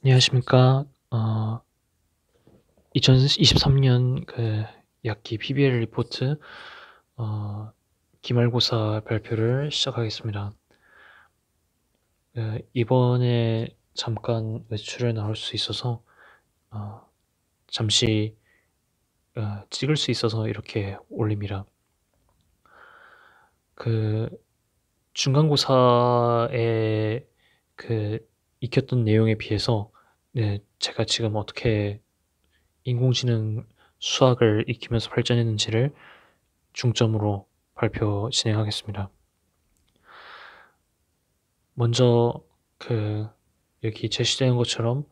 안녕하십니까. 어, 2023년 그 약기 PBL 리포트 어, 기말고사 발표를 시작하겠습니다. 네, 이번에 잠깐 외출에 나올 수 있어서 어, 잠시 어, 찍을 수 있어서 이렇게 올립니다. 그중간고사에그 익혔던 내용에 비해서 네, 제가 지금 어떻게 인공지능 수학을 익히면서 발전했는지를 중점으로 발표 진행하겠습니다. 먼저 그 여기 제시되는 것처럼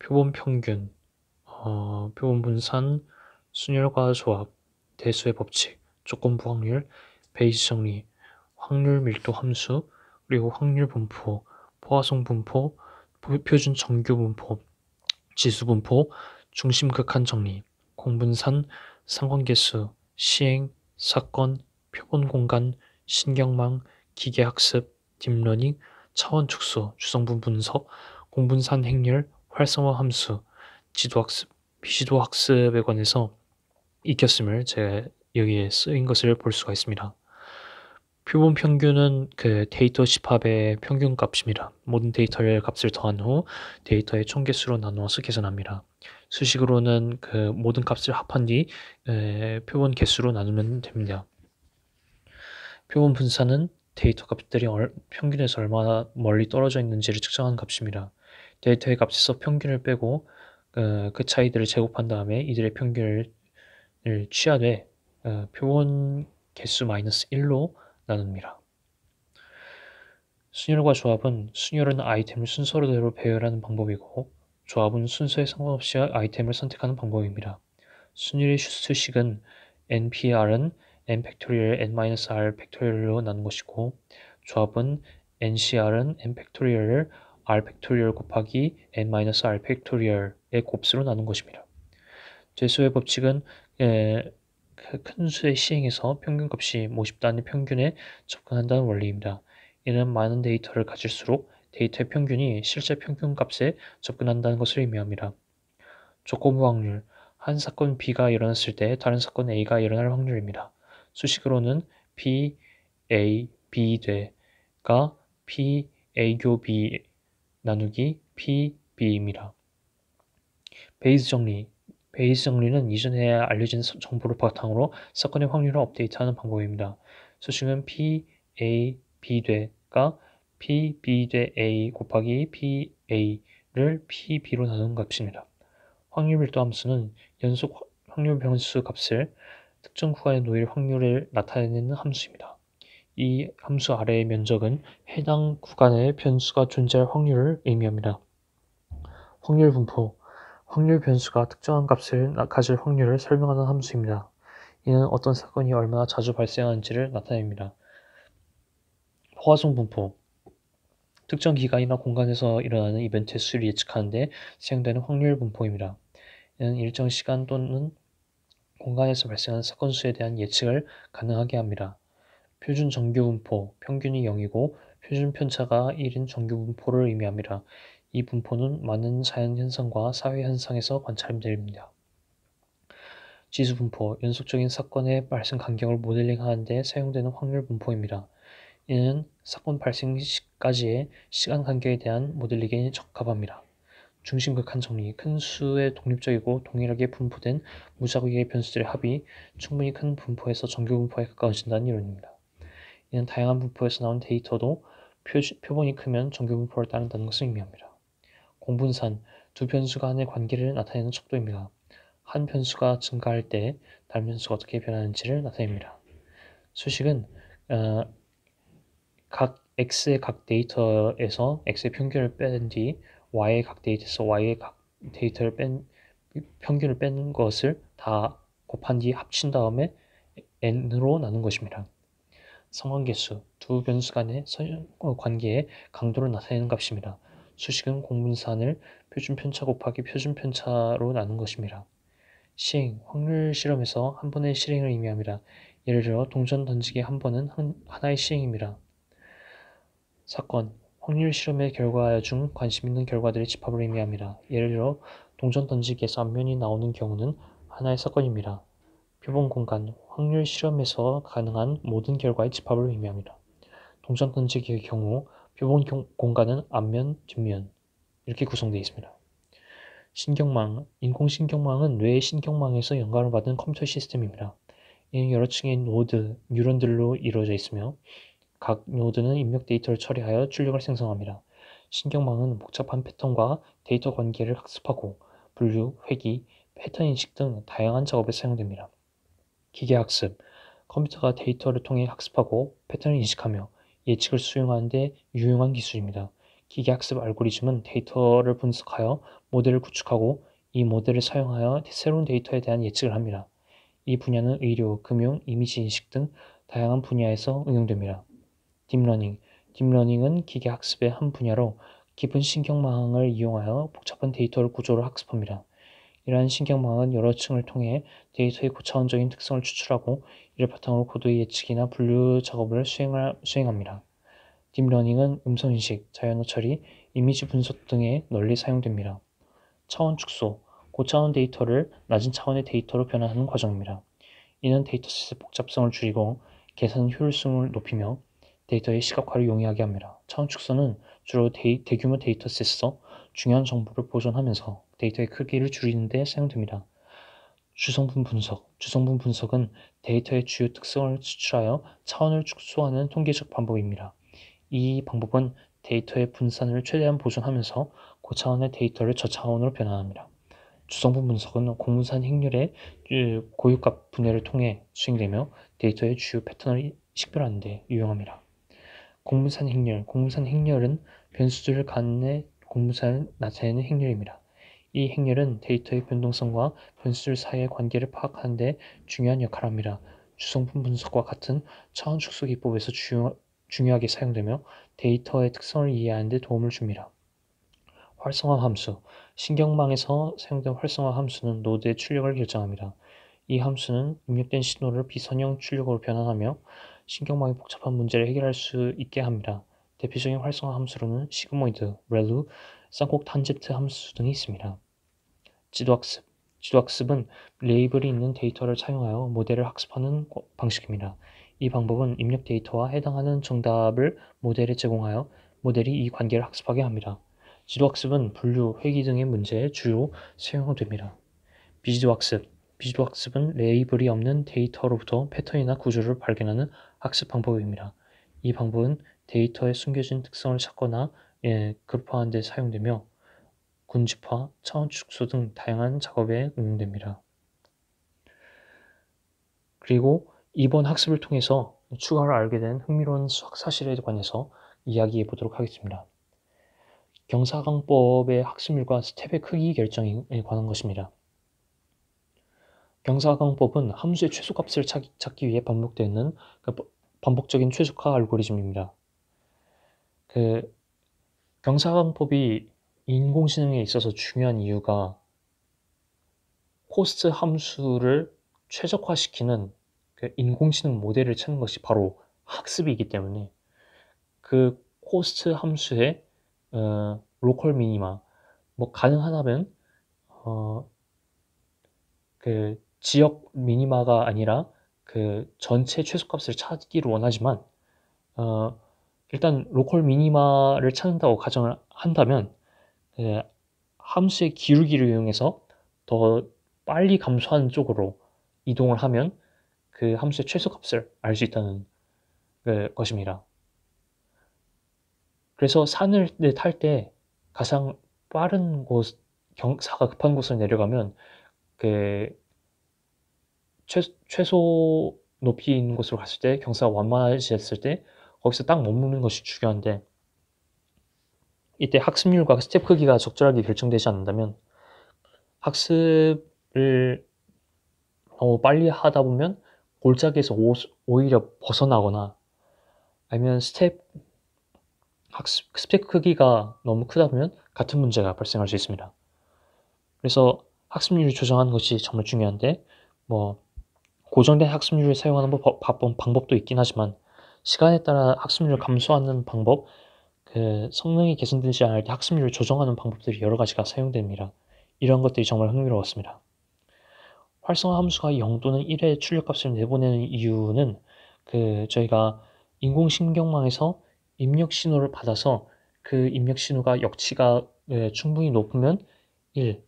표본 평균, 어, 표본 분산, 순열과 조합, 대수의 법칙, 조건부 확률, 베이지 정리, 확률 밀도 함수, 그리고 확률 분포, 포화성 분포, 표준 정규분포, 지수분포, 중심극한 정리, 공분산, 상관계수, 시행, 사건, 표본공간, 신경망, 기계학습, 딥러닝, 차원축소, 주성분 분석, 공분산 행렬, 활성화 함수, 지도학습, 비지도학습에 관해서 익혔음을 제 여기에 쓰인 것을 볼 수가 있습니다. 표본 평균은 그 데이터 집합의 평균 값입니다. 모든 데이터의 값을 더한 후 데이터의 총 개수로 나누어서 계산합니다. 수식으로는 그 모든 값을 합한 뒤 표본 개수로 나누면 됩니다. 표본 분산은 데이터 값들이 얼, 평균에서 얼마나 멀리 떨어져 있는지를 측정한 값입니다. 데이터의 값에서 평균을 빼고 어, 그 차이들을 제곱한 다음에 이들의 평균을 취하되 어, 표본 개수 마이너스 1로 나눕니다. 순열과 조합은 순열은 아이템을 순서대로 배열하는 방법이고 조합은 순서에 상관없이 아이템을 선택하는 방법입니다. 순열의 수식은 npr은 n 팩토리얼 n-r 팩토리얼로 나눈 것이고 조합은 ncr은 n 팩토리얼 r 팩토리얼 곱하기 n-r 팩토리얼의 곱수로 나눈 것입니다. 제수의 법칙은 에, 그 큰 수의 시행에서 평균값이 5 0 단위 평균에 접근한다는 원리입니다. 이는 많은 데이터를 가질수록 데이터의 평균이 실제 평균값에 접근한다는 것을 의미합니다. 조건부 확률 한 사건 B가 일어났을 때 다른 사건 A가 일어날 확률입니다. 수식으로는 B, A, B 대가 P, A교 B 나누기 P, B입니다. 베이스 정리 베이스 정리는 이전에 알려진 정보를 바탕으로 사건의 확률을 업데이트하는 방법입니다. 수식은 P, A, B 되가 P, B 대 A 곱하기 P, A를 P, B로 나눈 값입니다. 확률 밀도 함수는 연속 확률 변수 값을 특정 구간에 놓일 확률을 나타내는 함수입니다. 이 함수 아래의 면적은 해당 구간의 변수가 존재할 확률을 의미합니다. 확률 분포 확률 변수가 특정한 값을 가질 확률을 설명하는 함수입니다. 이는 어떤 사건이 얼마나 자주 발생하는지를 나타냅니다. 포화성 분포 특정 기간이나 공간에서 일어나는 이벤트의 수를 예측하는데 사용되는 확률 분포입니다. 이는 일정 시간 또는 공간에서 발생한 사건 수에 대한 예측을 가능하게 합니다. 표준 정규 분포, 평균이 0이고 표준 편차가 1인 정규 분포를 의미합니다. 이 분포는 많은 자연현상과 사회현상에서 관찰됩니다. 지수 분포, 연속적인 사건의 발생 간격을 모델링하는 데 사용되는 확률 분포입니다. 이는 사건 발생 시까지의 시간 간격에 대한 모델링에 적합합니다. 중심 극한 정리, 큰 수의 독립적이고 동일하게 분포된 무작위의 변수들의 합이 충분히 큰 분포에서 정규 분포에 가까워진다는 이론입니다. 이는 다양한 분포에서 나온 데이터도 표본이 크면 정규 분포를 따른다는 것을 의미합니다. 공분산 두변수 간의 관계를 나타내는 척도입니다. 한 변수가 증가할 때 다른 변수가 어떻게 변하는지를 나타냅니다. 수식은 어, 각 x의 각 데이터에서 x의 평균을 뺀 뒤 y의 각 데이터에서 y의 각 데이터를 뺀 평균을 뺀 것을 다 곱한 뒤 합친 다음에 n으로 나눈 것입니다. 성관계수 두 변수 간의 관계의 강도를 나타내는 값입니다. 수식은 공분산을 표준 편차 곱하기 표준 편차로 나눈 것입니다. 시행, 확률 실험에서 한 번의 실행을 의미합니다. 예를 들어 동전 던지기 한 번은 한, 하나의 시행입니다. 사건, 확률 실험의 결과 중 관심 있는 결과들의 집합을 의미합니다. 예를 들어 동전 던지기에서 앞면이 나오는 경우는 하나의 사건입니다. 표본 공간, 확률 실험에서 가능한 모든 결과의 집합을 의미합니다. 동전 던지기의 경우 표본 공간은 안면, 뒷면 이렇게 구성되어 있습니다. 신경망, 인공신경망은 뇌의 신경망에서 영감을 받은 컴퓨터 시스템입니다. 이는 여러 층의 노드, 뉴런들로 이루어져 있으며 각 노드는 입력 데이터를 처리하여 출력을 생성합니다. 신경망은 복잡한 패턴과 데이터 관계를 학습하고 분류, 회귀, 패턴 인식 등 다양한 작업에 사용됩니다. 기계학습, 컴퓨터가 데이터를 통해 학습하고 패턴을 인식하며 예측을 수용하는데 유용한 기술입니다. 기계학습 알고리즘은 데이터를 분석하여 모델을 구축하고 이 모델을 사용하여 새로운 데이터에 대한 예측을 합니다. 이 분야는 의료, 금융, 이미지 인식 등 다양한 분야에서 응용됩니다. 딥러닝 딥러닝은 기계학습의 한 분야로 깊은 신경망을 이용하여 복잡한 데이터를 구조를 학습합니다. 이러한 신경망은 여러 층을 통해 데이터의 고차원적인 특성을 추출하고 이를 바탕으로 고도의 예측이나 분류 작업을 수행하, 수행합니다. 딥러닝은 음성인식, 자연어 처리, 이미지 분석 등에 널리 사용됩니다. 차원 축소, 고차원 데이터를 낮은 차원의 데이터로 변화하는 과정입니다. 이는 데이터셋의 복잡성을 줄이고 계산 효율성을 높이며 데이터의 시각화를 용이하게 합니다. 차원 축소는 주로 데이, 대규모 데이터셋에서 중요한 정보를 보존하면서 데이터의 크기를 줄이는데 사용됩니다. 주성분 분석. 주성분 분석은 데이터의 주요 특성을 추출하여 차원을 축소하는 통계적 방법입니다. 이 방법은 데이터의 분산을 최대한 보존하면서 고차원의 그 데이터를 저차원으로 변환합니다. 주성분 분석은 공분산 행렬의 고유값 분해를 통해 수행되며 데이터의 주요 패턴을 식별하는 데 유용합니다. 공분산 행렬, 공분산 행렬은 변수들 간의 공분산을 나타내는 행렬입니다. 이 행렬은 데이터의 변동성과 변수들 사이의 관계를 파악하는 데 중요한 역할을 합니다. 주성분 분석과 같은 차원 축소 기법에서 중요, 중요하게 사용되며 데이터의 특성을 이해하는 데 도움을 줍니다. 활성화 함수 신경망에서 사용된 활성화 함수는 노드의 출력을 결정합니다. 이 함수는 입력된 신호를 비선형 출력으로 변환하며 신경망의 복잡한 문제를 해결할 수 있게 합니다. 대표적인 활성화 함수로는 시그모이드, 렐루, 쌍곡 탄제트 함수 등이 있습니다. 지도학습. 지도학습은 레이블이 있는 데이터를 사용하여 모델을 학습하는 방식입니다. 이 방법은 입력 데이터와 해당하는 정답을 모델에 제공하여 모델이 이 관계를 학습하게 합니다. 지도학습은 분류, 회귀 등의 문제에 주요 사용됩니다. 비지도학습 비지도학습은 레이블이 없는 데이터로부터 패턴이나 구조를 발견하는 학습 방법입니다. 이 방법은 데이터에 숨겨진 특성을 찾거나 예, 급파하는 데 사용되며 군집화, 차원 축소 등 다양한 작업에 응용됩니다. 그리고 이번 학습을 통해서 추가로 알게 된 흥미로운 수학 사실에 관해서 이야기해 보도록 하겠습니다. 경사강법의 학습률과 스텝의 크기 결정에 관한 것입니다. 경사강법은 함수의 최소값을 찾기 위해 반복되는 그 반복적인 최적화 알고리즘입니다. 그 경사강법이 인공지능에 있어서 중요한 이유가 코스트 함수를 최적화시키는 그 인공지능 모델을 찾는 것이 바로 학습이기 때문에 그 코스트 함수의 어, 로컬 미니마 뭐 가능하다면 어, 그 지역 미니마가 아니라 그 전체 최소값을 찾기를 원하지만 어, 일단 로컬 미니마를 찾는다고 가정을 한다면 예, 함수의 기울기를 이용해서 더 빨리 감소하는 쪽으로 이동을 하면 그 함수의 최소값을 알 수 있다는 그 것입니다. 그래서 산을 네, 탈때 가장 빠른 곳, 경사가 급한 곳을 내려가면 그 최, 최소 높이 있는 곳으로 갔을 때 경사가 완만해졌을 때 거기서 딱 머무는 것이 중요한데 이때 학습률과 스텝 크기가 적절하게 결정되지 않는다면 학습을 너무 어, 빨리 하다 보면 골짜기에서 오, 오히려 벗어나거나 아니면 스텝 학습 스텝 크기가 너무 크다 보면 같은 문제가 발생할 수 있습니다. 그래서 학습률을 조정하는 것이 정말 중요한데 뭐 고정된 학습률을 사용하는 방법도 있긴 하지만 시간에 따라 학습률을 감소하는 방법 그 성능이 개선되지 않을 때 학습률을 조정하는 방법들이 여러 가지가 사용됩니다. 이런 것들이 정말 흥미로웠습니다. 활성화 함수가 0 또는 1의 출력값을 내보내는 이유는 그 저희가 인공신경망에서 입력 신호를 받아서 그 입력 신호가 역치가 예, 충분히 높으면 1,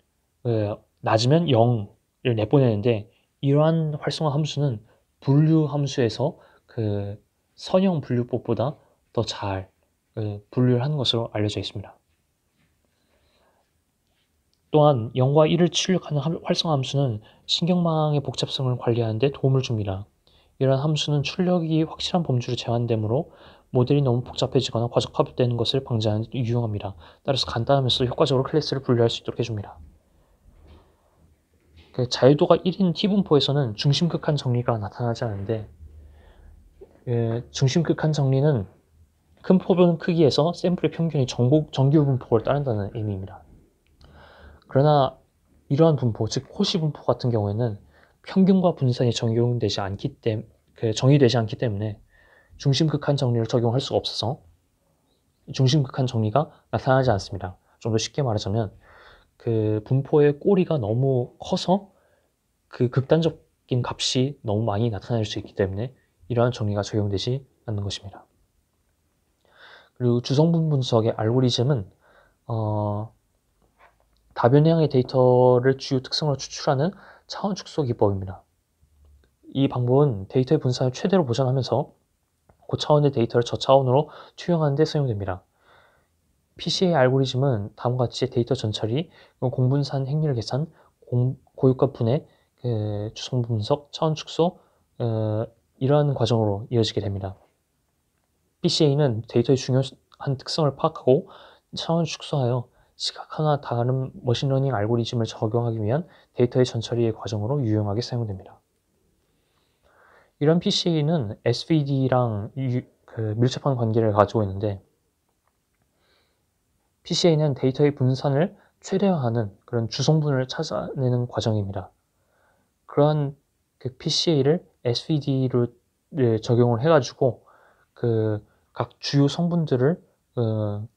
예, 낮으면 0을 내보내는데 이러한 활성화 함수는 분류 함수에서 그 선형 분류법보다 더잘 예, 분류를 하는 것으로 알려져 있습니다. 또한 0과 1을 출력하는 활성 함수는 신경망의 복잡성을 관리하는 데 도움을 줍니다. 이러한 함수는 출력이 확실한 범주로 제한되므로 모델이 너무 복잡해지거나 과적합되는 것을 방지하는 데 유용합니다. 따라서 간단하면서 효과적으로 클래스를 분류할 수 있도록 해줍니다. 그 자유도가 1인 T분포에서는 중심극한 정리가 나타나지 않은데 예, 중심극한 정리는 큰 포분 크기에서 샘플의 평균이 전국 정규 분포를 따른다는 의미입니다. 그러나 이러한 분포, 즉 호시 분포 같은 경우에는 평균과 분산이 적용되지 않기 때문에 그 정의되지 않기 때문에 중심극한 정리를 적용할 수가 없어서 중심극한 정리가 나타나지 않습니다. 좀 더 쉽게 말하자면 그 분포의 꼬리가 너무 커서 그 극단적인 값이 너무 많이 나타날 수 있기 때문에 이러한 정리가 적용되지 않는 것입니다. 그리고 주성분 분석의 알고리즘은 어, 다변량의 데이터를 주요 특성으로 추출하는 차원 축소 기법입니다. 이 방법은 데이터의 분산을 최대로 보장하면서 고차원의 그 데이터를 저차원으로 투영하는 데 사용됩니다. PCA 알고리즘은 다음과 같이 데이터 전처리, 공분산 행렬 계산, 공, 고유값 분해, 그, 주성 분석, 차원 축소 어, 이러한 과정으로 이어지게 됩니다. BCA는 데이터의 중요한 특성을 파악하고 차원을 축소하여 시각하나 다른 머신러닝 알고리즘을 적용하기 위한 데이터의 전처리의 과정으로 유용하게 사용됩니다. 이런 PCA는 SVD랑 유, 그 밀접한 관계를 가지고 있는데 PCA는 데이터의 분산을 최대화하는 그런 주성분을 찾아내는 과정입니다. 그러한 그 PCA를 SVD로 적용을 해가지고 그각 주요 성분들을 어,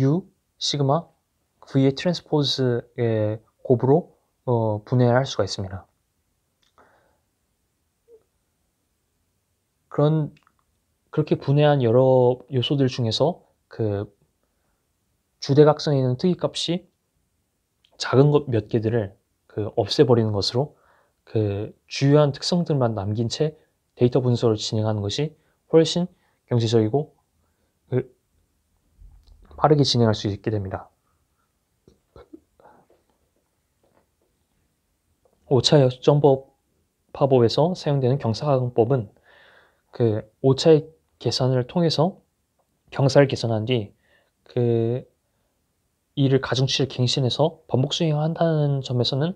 U, 시그마, V의 트랜스포즈의 곱으로 어, 분해할 수가 있습니다. 그런 그렇게 분해한 여러 요소들 중에서 그 주대각선에 있는 특이값이 작은 것 몇 개들을 그 없애버리는 것으로 그 주요한 특성들만 남긴 채 데이터 분석을 진행하는 것이 훨씬 경제적이고 빠르게 진행할 수 있게 됩니다. 5차 역전법 파법에서 사용되는 경사항법은 그 5차의 계산을 통해서 경사를 계산한 뒤 그 이를 가중치를 갱신해서 반복 수행한다는 점에서는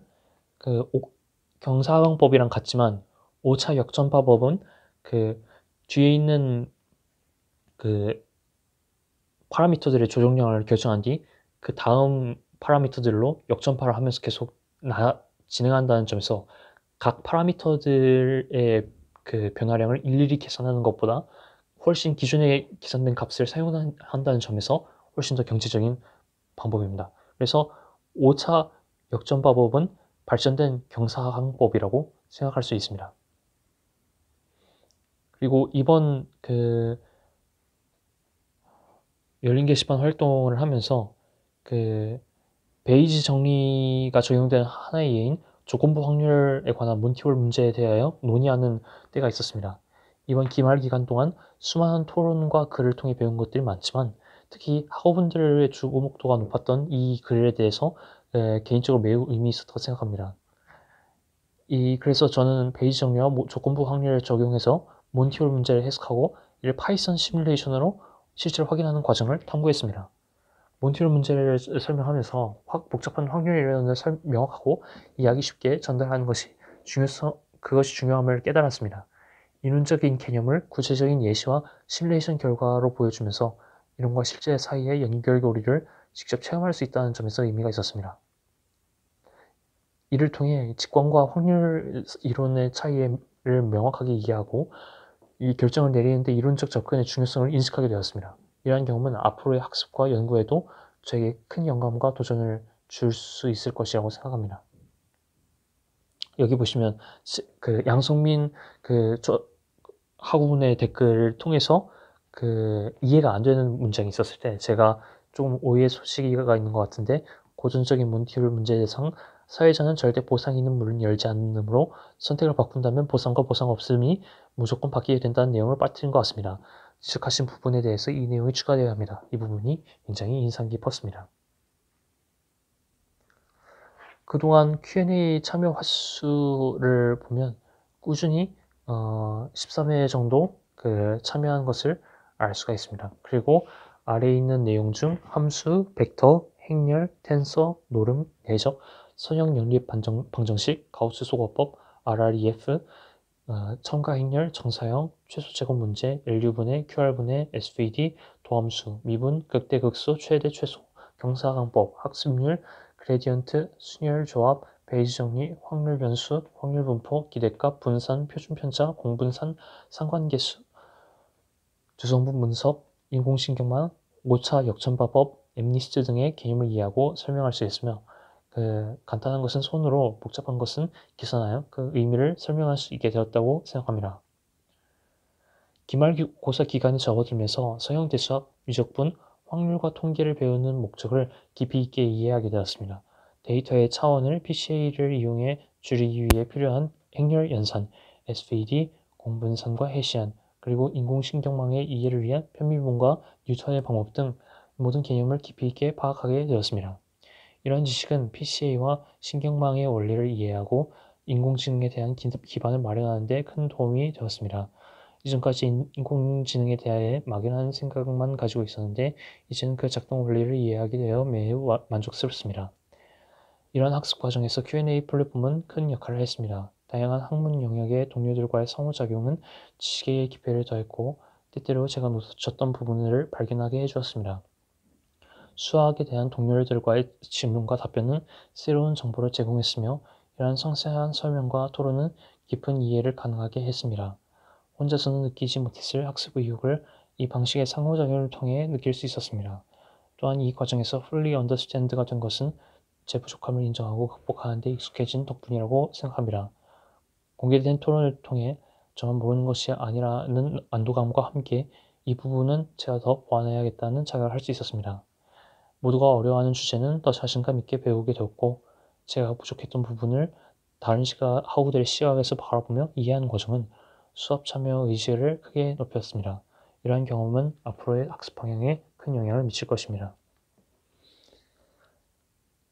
그 경사항법이랑 같지만 5차 역전파법은 그 뒤에 있는 그 파라미터들의 조정량을 결정한 뒤 그 다음 파라미터들로 역전파를 하면서 계속 나, 진행한다는 점에서 각 파라미터들의 그 변화량을 일일이 계산하는 것보다 훨씬 기준에 계산된 값을 사용한다는 점에서 훨씬 더 경제적인 방법입니다. 그래서 5차 역전파법은 발전된 경사항법이라고 생각할 수 있습니다. 그리고 이번 그 열린 게시판 활동을 하면서 그 베이지 정리가 적용된 하나의 예인 조건부 확률에 관한 몬티홀 문제에 대하여 논의하는 때가 있었습니다. 이번 기말 기간 동안 수많은 토론과 글을 통해 배운 것들이 많지만 특히 학우분들의 주목도가 높았던 이 글에 대해서 개인적으로 매우 의미 있었다고 생각합니다. 이 그래서 저는 베이지 정리와 조건부 확률을 적용해서 몬티홀 문제를 해석하고 이를 파이썬 시뮬레이션으로 실제로 확인하는 과정을 탐구했습니다. 몬티올 문제를 설명하면서 확 복잡한 확률 이론을 명확하고 이해하기 쉽게 전달하는 것이 중요성, 그것이 중요함을 깨달았습니다. 이론적인 개념을 구체적인 예시와 시뮬레이션 결과로 보여주면서 이론과 실제 사이의 연결고리를 직접 체험할 수 있다는 점에서 의미가 있었습니다. 이를 통해 직관과 확률 이론의 차이를 명확하게 이해하고 이 결정을 내리는데 이론적 접근의 중요성을 인식하게 되었습니다. 이러한 경험은 앞으로의 학습과 연구에도 저에게 큰 영감과 도전을 줄 수 있을 것이라고 생각합니다. 여기 보시면 그 양성민 그학우의 댓글을 통해서 그 이해가 안 되는 문장이 있었을 때 제가 조금 오해 소식이가 있는 것 같은데 고전적인 몬티올 문제상 사회자는 절대 보상 있는 문을 열지 않으므로 선택을 바꾼다면 보상과 보상 없음이 무조건 바뀌게 된다는 내용을 빠뜨린 것 같습니다. 지적하신 부분에 대해서 이 내용이 추가되어야 합니다. 이 부분이 굉장히 인상 깊었습니다. 그동안 Q&A 참여 횟수를 보면 꾸준히 어, 13회 정도 그 참여한 것을 알 수가 있습니다. 그리고 아래에 있는 내용 중 함수, 벡터, 행렬, 텐서, 노름, 내적, 선형 연립 방정식, 가우스 소거법, RREF, 어, 첨가 행렬, 정사형, 최소 제곱 문제, LU분의 QR분의 SVD, 도함수, 미분, 극대 극소, 최대 최소, 경사강법, 학습률, 그레디언트, 순열 조합, 베이지 정리, 확률 변수, 확률 분포, 기대값, 분산, 표준 편차, 공분산, 상관계수, 두성분 분석, 인공신경망, 오차 역전파법, 엠니스트 등의 개념을 이해하고 설명할 수 있으며 그 간단한 것은 손으로, 복잡한 것은 계산하요그 의미를 설명할 수 있게 되었다고 생각합니다. 기말고사 기간이 접어들면서 서형 대수학, 유적분, 확률과 통계를 배우는 목적을 깊이 있게 이해하게 되었습니다. 데이터의 차원을 PCA를 이용해 줄이기 위해 필요한 행렬 연산, SVD, 공분산과 해시안, 그리고 인공신경망의 이해를 위한 편미분과 뉴턴의 방법 등 모든 개념을 깊이 있게 파악하게 되었습니다. 이런 지식은 PCA와 신경망의 원리를 이해하고 인공지능에 대한 기반을 마련하는 데 큰 도움이 되었습니다. 이전까지 인공지능에 대해 막연한 생각만 가지고 있었는데 이제는 그 작동 원리를 이해하게 되어 매우 만족스럽습니다. 이러한 학습 과정에서 Q&A 플랫폼은 큰 역할을 했습니다. 다양한 학문 영역의 동료들과의 상호작용은 지식의 깊이를 더했고 때때로 제가 놓쳤던 부분을 발견하게 해주었습니다. 수학에 대한 동료들과의 질문과 답변은 새로운 정보를 제공했으며 이러한 상세한 설명과 토론은 깊은 이해를 가능하게 했습니다. 혼자서는 느끼지 못했을 학습의 유혹을 이 방식의 상호작용을 통해 느낄 수 있었습니다. 또한 이 과정에서 풀리 언더스탠드가 된 것은 제 부족함을 인정하고 극복하는 데 익숙해진 덕분이라고 생각합니다. 공개된 토론을 통해 저만 모르는 것이 아니라는 안도감과 함께 이 부분은 제가 더 보완해야겠다는 자각을 할 수 있었습니다. 모두가 어려워하는 주제는 더 자신감 있게 배우게 되었고 제가 부족했던 부분을 다른 시가 하우들의 시각에서 바라보며 이해하는 과정은 수업 참여 의지를 크게 높였습니다. 이러한 경험은 앞으로의 학습 방향에 큰 영향을 미칠 것입니다.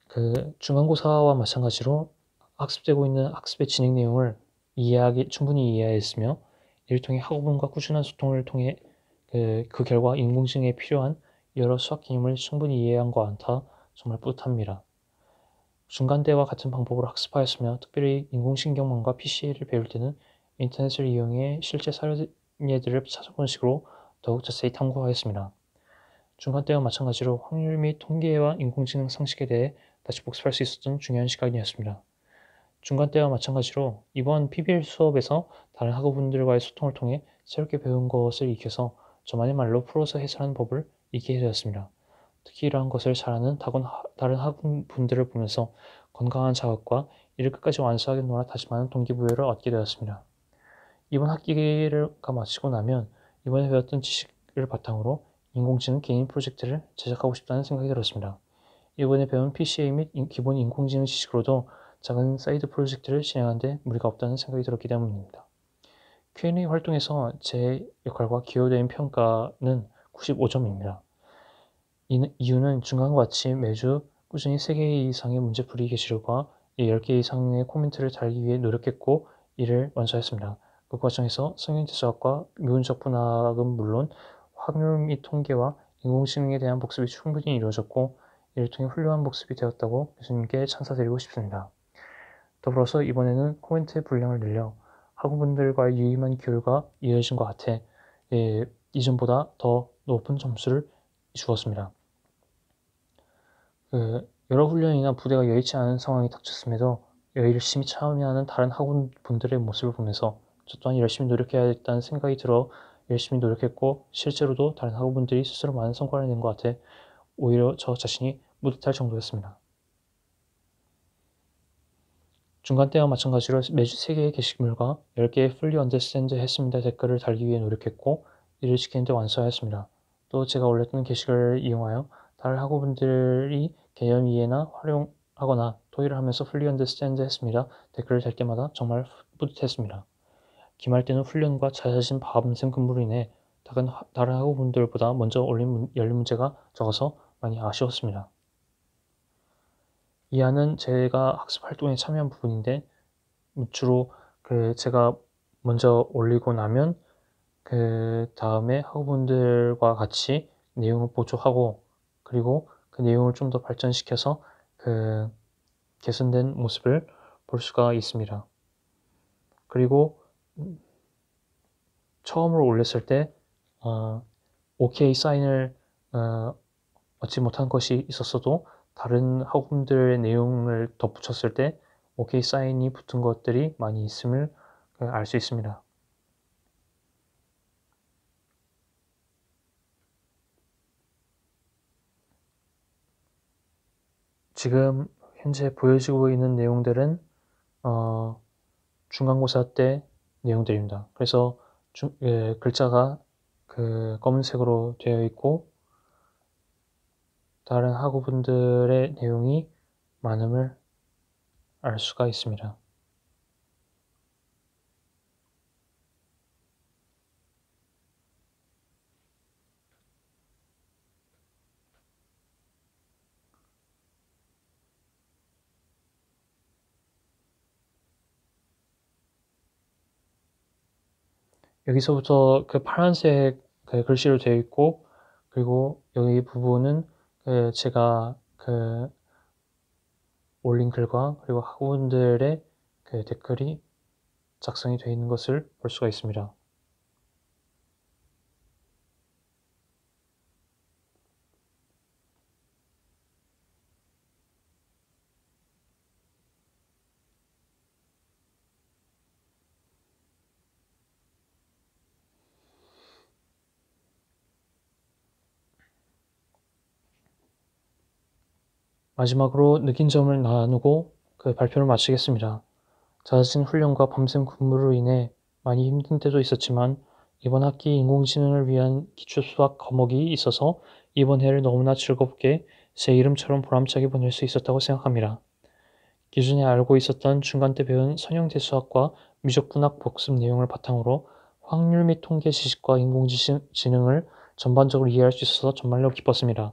그 중간고사와 마찬가지로 학습되고 있는 학습의 진행 내용을 이해하기 충분히 이해하였으며 이를 통해 학우분과 꾸준한 소통을 통해 그, 그 결과 인공지능에 필요한 여러 수학기념을 충분히 이해한 것 같아 정말 뿌듯합니다. 중간대와 같은 방법으로 학습하였으며 특별히 인공신경망과 PC를 배울 때는 인터넷을 이용해 실제 사례들을 찾아본 식으로 더욱 자세히 탐구하였습니다. 중간대와 마찬가지로 확률 및 통계와 인공지능 상식에 대해 다시 복습할 수 있었던 중요한 시간이었습니다. 중간대와 마찬가지로 이번 PBL 수업에서 다른 학우분들과의 소통을 통해 새롭게 배운 것을 익혀서 저만의 말로 풀어서 해설하는 법을 있게 되었습니다. 특히 이러한 것을 잘하는 다른 학분들을 보면서 건강한 자극과 이를 끝까지 완수하겠노라 다시하는 동기부여를 얻게 되었습니다. 이번 학기가 마치고 나면 이번에 배웠던 지식을 바탕으로 인공지능 개인 프로젝트를 제작하고 싶다는 생각이 들었습니다. 이번에 배운 PCA 및 기본 인공지능 지식으로도 작은 사이드 프로젝트를 진행하는데 무리가 없다는 생각이 들었기 때문입니다. Q&A 활동에서 제 역할과 기여된 평가는 95점입니다. 이유는 중간과 같이 매주 꾸준히 3개 이상의 문제풀이 게시록과 10개 이상의 코멘트를 달기 위해 노력했고 이를 완수했습니다. 그 과정에서 성인제 수학과 미운적 분학은 물론 확률 및 통계와 인공지능에 대한 복습이 충분히 이루어졌고 이를 통해 훌륭한 복습이 되었다고 교수님께 찬사드리고 싶습니다. 더불어서 이번에는 코멘트의 분량을 늘려 학우분들과의 유의한 교류가 이어진 것 같아 예, 이전보다 더 높은 점수를 주었습니다. 그 여러 훈련이나 부대가 여의치 않은 상황이 닥쳤음에도 열심히 참여하는 다른 학원 분들의 모습을 보면서 저 또한 열심히 노력해야겠다는 생각이 들어 열심히 노력했고 실제로도 다른 학원 분들이 스스로 많은 성과를 낸 것 같아 오히려 저 자신이 뿌듯할 정도였습니다. 중간 때와 마찬가지로 매주 3개의 게시물과 10개의 풀리 언더스탠드 했습니다 댓글을 달기 위해 노력했고 이를 지키는데 완수하였습니다. 또 제가 올렸던 게시글을 이용하여 다른 학우분들이 개념 이해나 활용하거나 토의를 하면서 훈련드 스탠드 했습니다. 댓글을 달 때마다 정말 뿌듯했습니다. 기말 때는 훈련과 자신 밤샘 근무로 인해 다른, 다른 학우분들보다 먼저 올린 열린 문제가 적어서 많이 아쉬웠습니다. 이하는 제가 학습 활동에 참여한 부분인데 주로 그 제가 먼저 올리고 나면 그 다음에 학우분들과 같이 내용을 보충하고 그리고 그 내용을 좀 더 발전시켜서 그 개선된 모습을 볼 수가 있습니다. 그리고 처음으로 올렸을 때 어, OK 사인을 어, 얻지 못한 것이 있었어도 다른 학원들의 내용을 덧붙였을 때 OK 사인이 붙은 것들이 많이 있음을 알 수 있습니다. 지금 현재 보여지고 있는 내용들은 어, 중간고사 때 내용들입니다. 그래서 중, 예, 글자가 그 검은색으로 되어 있고 다른 학우분들의 내용이 많음을 알 수가 있습니다. 여기서부터 그 파란색 그 글씨로 되어 있고 그리고 여기 부분은 그 제가 그 올린 글과 그리고 학우분들의 그 댓글이 작성이 되어 있는 것을 볼 수가 있습니다. 마지막으로 느낀 점을 나누고 그 발표를 마치겠습니다. 자 잦은 훈련과 밤샘 근무로 인해 많이 힘든 때도 있었지만 이번 학기 인공지능을 위한 기초수학 과목이 있어서 이번 해를 너무나 즐겁게 제 이름처럼 보람차게 보낼 수 있었다고 생각합니다. 기존에 알고 있었던 중간 때 배운 선형대수학과 미적분학 복습 내용을 바탕으로 확률 및 통계 지식과 인공지능을 전반적으로 이해할 수 있어서 정말로 기뻤습니다.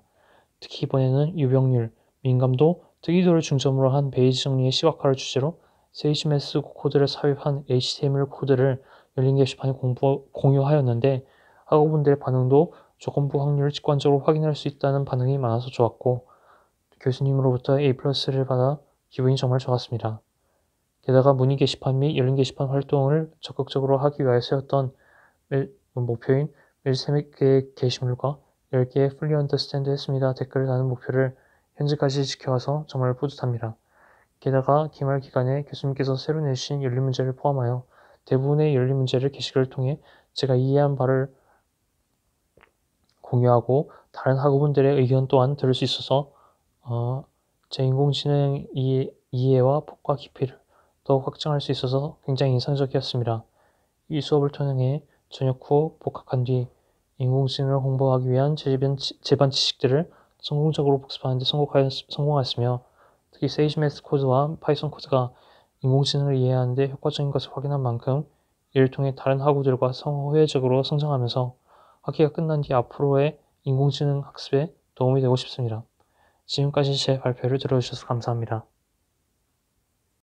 특히 이번에는 유병률, 민감도, 특이도를 중점으로 한 베이지 정리의 시각화를 주제로 세이시메스 코드를 삽입한 HTML 코드를 열린 게시판에 공부, 공유하였는데 학우분들의 반응도 조건부 확률을 직관적으로 확인할 수 있다는 반응이 많아서 좋았고 교수님으로부터 A+를 받아 기분이 정말 좋았습니다. 게다가 문의 게시판 및 열린 게시판 활동을 적극적으로 하기 위하여 세웠던 밀, 목표인 13개의 게시물과 10개의 풀리 언더스탠드 했습니다 댓글을 다는 목표를 현재까지 지켜와서 정말 뿌듯합니다. 게다가 기말 기간에 교수님께서 새로 내신 열린 문제를 포함하여 대부분의 열린 문제를 게시글을 통해 제가 이해한 바를 공유하고 다른 학우분들의 의견 또한 들을 수 있어서 어, 제 인공지능 이해, 이해와 폭과 깊이를 더 확장할 수 있어서 굉장히 인상적이었습니다. 이 수업을 통해 저녁 후 복학한 뒤 인공지능을 공부하기 위한 제반, 제반 지식들을 성공적으로 복습하는데 성공하였으며 특히 세이지맥스 코드와 파이썬 코드가 인공지능을 이해하는데 효과적인 것을 확인한 만큼 이를 통해 다른 학우들과 성회적으로 성장하면서 학기가 끝난 뒤 앞으로의 인공지능 학습에 도움이 되고 싶습니다. 지금까지 제 발표를 들어주셔서 감사합니다.